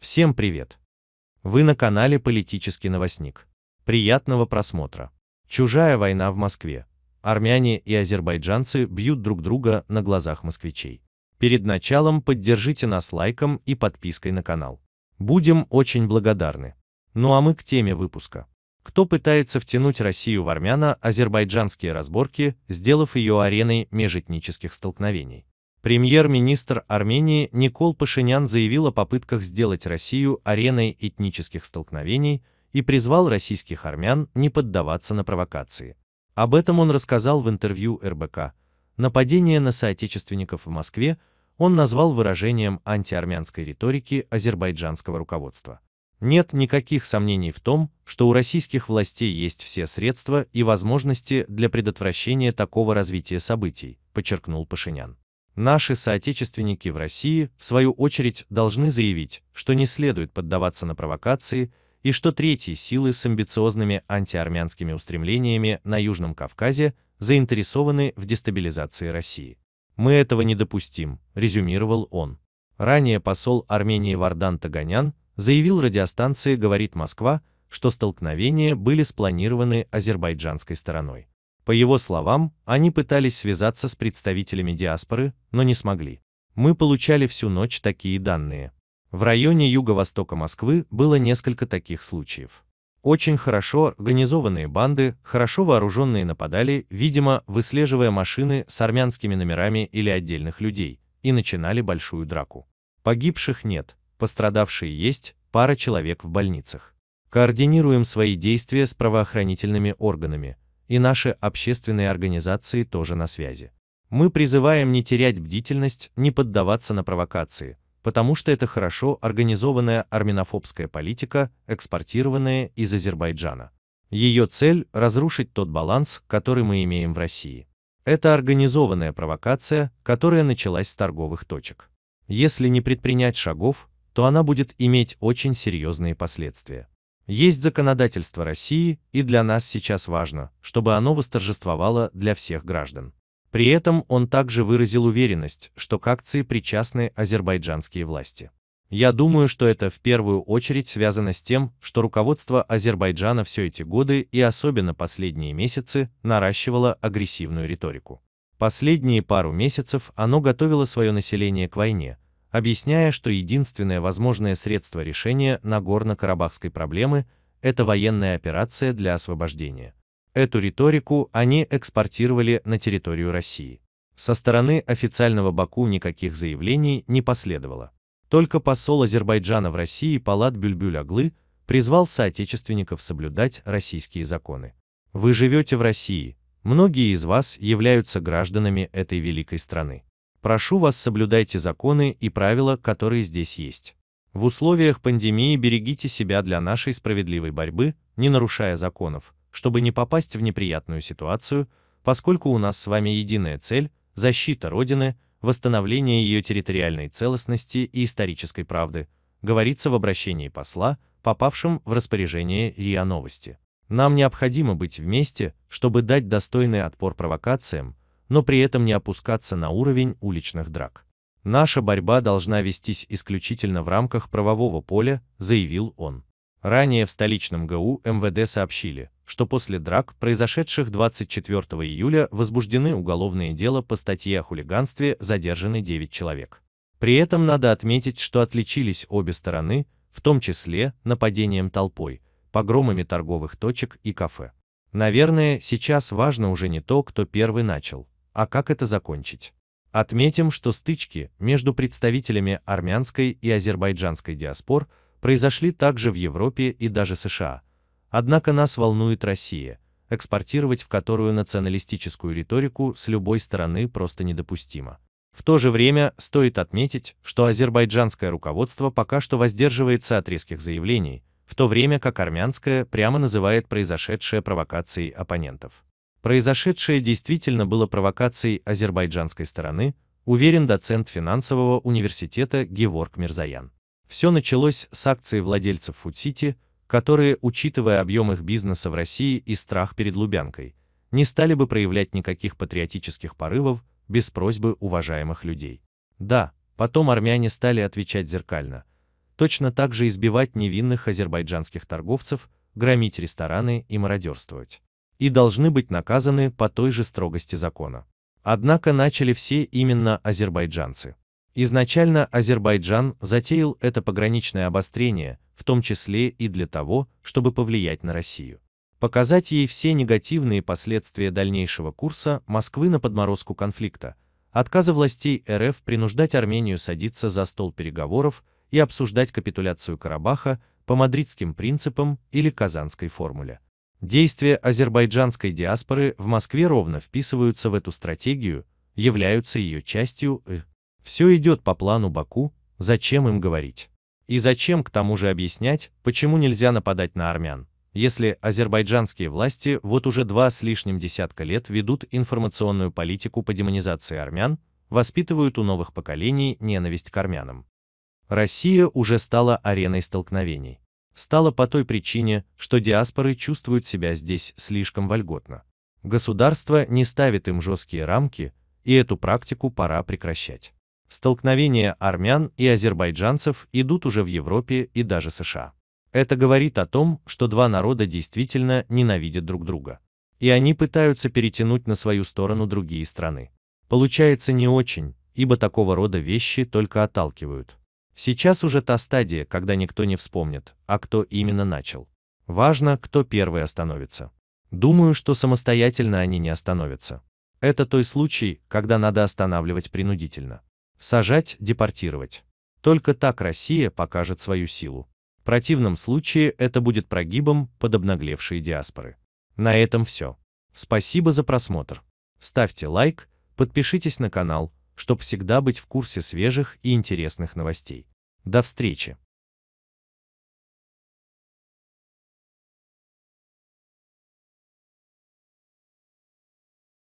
Всем привет! Вы на канале «Политический новостник». Приятного просмотра! Чужая война в Москве. Армяне и азербайджанцы бьют друг друга на глазах москвичей. Перед началом поддержите нас лайком и подпиской на канал. Будем очень благодарны. Ну а мы к теме выпуска кто пытается втянуть Россию в армяно-азербайджанские разборки, сделав ее ареной межэтнических столкновений. Премьер-министр Армении Никол Пашинян заявил о попытках сделать Россию ареной этнических столкновений и призвал российских армян не поддаваться на провокации. Об этом он рассказал в интервью РБК. Нападение на соотечественников в Москве он назвал выражением антиармянской риторики азербайджанского руководства. Нет никаких сомнений в том, что у российских властей есть все средства и возможности для предотвращения такого развития событий, подчеркнул Пашинян. Наши соотечественники в России, в свою очередь, должны заявить, что не следует поддаваться на провокации и что третьи силы с амбициозными антиармянскими устремлениями на Южном Кавказе заинтересованы в дестабилизации России. «Мы этого не допустим», – резюмировал он. Ранее посол Армении Вардан Таганян заявил радиостанции «Говорит Москва», что столкновения были спланированы азербайджанской стороной. По его словам, они пытались связаться с представителями диаспоры, но не смогли. Мы получали всю ночь такие данные. В районе юго-востока Москвы было несколько таких случаев. Очень хорошо организованные банды, хорошо вооруженные нападали, видимо, выслеживая машины с армянскими номерами или отдельных людей, и начинали большую драку. Погибших нет, пострадавшие есть, пара человек в больницах. Координируем свои действия с правоохранительными органами, и наши общественные организации тоже на связи. Мы призываем не терять бдительность, не поддаваться на провокации, потому что это хорошо организованная армянофобская политика, экспортированная из Азербайджана. Ее цель – разрушить тот баланс, который мы имеем в России. Это организованная провокация, которая началась с торговых точек. Если не предпринять шагов, то она будет иметь очень серьезные последствия. Есть законодательство России, и для нас сейчас важно, чтобы оно восторжествовало для всех граждан. При этом он также выразил уверенность, что к акции причастны азербайджанские власти. Я думаю, что это в первую очередь связано с тем, что руководство Азербайджана все эти годы и особенно последние месяцы наращивало агрессивную риторику. Последние пару месяцев оно готовило свое население к войне, объясняя, что единственное возможное средство решения Нагорно-Карабахской проблемы – это военная операция для освобождения. Эту риторику они экспортировали на территорию России. Со стороны официального Баку никаких заявлений не последовало. Только посол Азербайджана в России Палат Бюльбюль Аглы призвал соотечественников соблюдать российские законы. Вы живете в России, многие из вас являются гражданами этой великой страны. Прошу вас соблюдайте законы и правила, которые здесь есть. В условиях пандемии берегите себя для нашей справедливой борьбы, не нарушая законов, чтобы не попасть в неприятную ситуацию, поскольку у нас с вами единая цель – защита Родины, восстановление ее территориальной целостности и исторической правды, говорится в обращении посла, попавшем в распоряжение РИА Новости. Нам необходимо быть вместе, чтобы дать достойный отпор провокациям, но при этом не опускаться на уровень уличных драк. «Наша борьба должна вестись исключительно в рамках правового поля», заявил он. Ранее в столичном ГУ МВД сообщили, что после драк, произошедших 24 июля, возбуждены уголовные дела по статье о хулиганстве, задержаны 9 человек. При этом надо отметить, что отличились обе стороны, в том числе нападением толпой, погромами торговых точек и кафе. Наверное, сейчас важно уже не то, кто первый начал, а как это закончить? Отметим, что стычки между представителями армянской и азербайджанской диаспор произошли также в Европе и даже США. Однако нас волнует Россия, экспортировать в которую националистическую риторику с любой стороны просто недопустимо. В то же время стоит отметить, что азербайджанское руководство пока что воздерживается от резких заявлений, в то время как армянское прямо называет произошедшее провокацией оппонентов. Произошедшее действительно было провокацией азербайджанской стороны, уверен доцент финансового университета Геворг Мирзаян. Все началось с акции владельцев Фудсити, которые, учитывая объем их бизнеса в России и страх перед Лубянкой, не стали бы проявлять никаких патриотических порывов без просьбы уважаемых людей. Да, потом армяне стали отвечать зеркально, точно так же избивать невинных азербайджанских торговцев, громить рестораны и мародерствовать и должны быть наказаны по той же строгости закона. Однако начали все именно азербайджанцы. Изначально Азербайджан затеял это пограничное обострение, в том числе и для того, чтобы повлиять на Россию. Показать ей все негативные последствия дальнейшего курса Москвы на подморозку конфликта, отказа властей РФ принуждать Армению садиться за стол переговоров и обсуждать капитуляцию Карабаха по мадридским принципам или казанской формуле. Действия азербайджанской диаспоры в Москве ровно вписываются в эту стратегию, являются ее частью. Э. Все идет по плану Баку, зачем им говорить? И зачем к тому же объяснять, почему нельзя нападать на армян, если азербайджанские власти вот уже два с лишним десятка лет ведут информационную политику по демонизации армян, воспитывают у новых поколений ненависть к армянам. Россия уже стала ареной столкновений стало по той причине, что диаспоры чувствуют себя здесь слишком вольготно. Государство не ставит им жесткие рамки, и эту практику пора прекращать. Столкновения армян и азербайджанцев идут уже в Европе и даже США. Это говорит о том, что два народа действительно ненавидят друг друга. И они пытаются перетянуть на свою сторону другие страны. Получается не очень, ибо такого рода вещи только отталкивают. Сейчас уже та стадия, когда никто не вспомнит, а кто именно начал. Важно, кто первый остановится. Думаю, что самостоятельно они не остановятся. Это той случай, когда надо останавливать принудительно. Сажать, депортировать. Только так Россия покажет свою силу. В противном случае это будет прогибом под обнаглевшие диаспоры. На этом все. Спасибо за просмотр. Ставьте лайк, подпишитесь на канал, чтобы всегда быть в курсе свежих и интересных новостей. До встречи!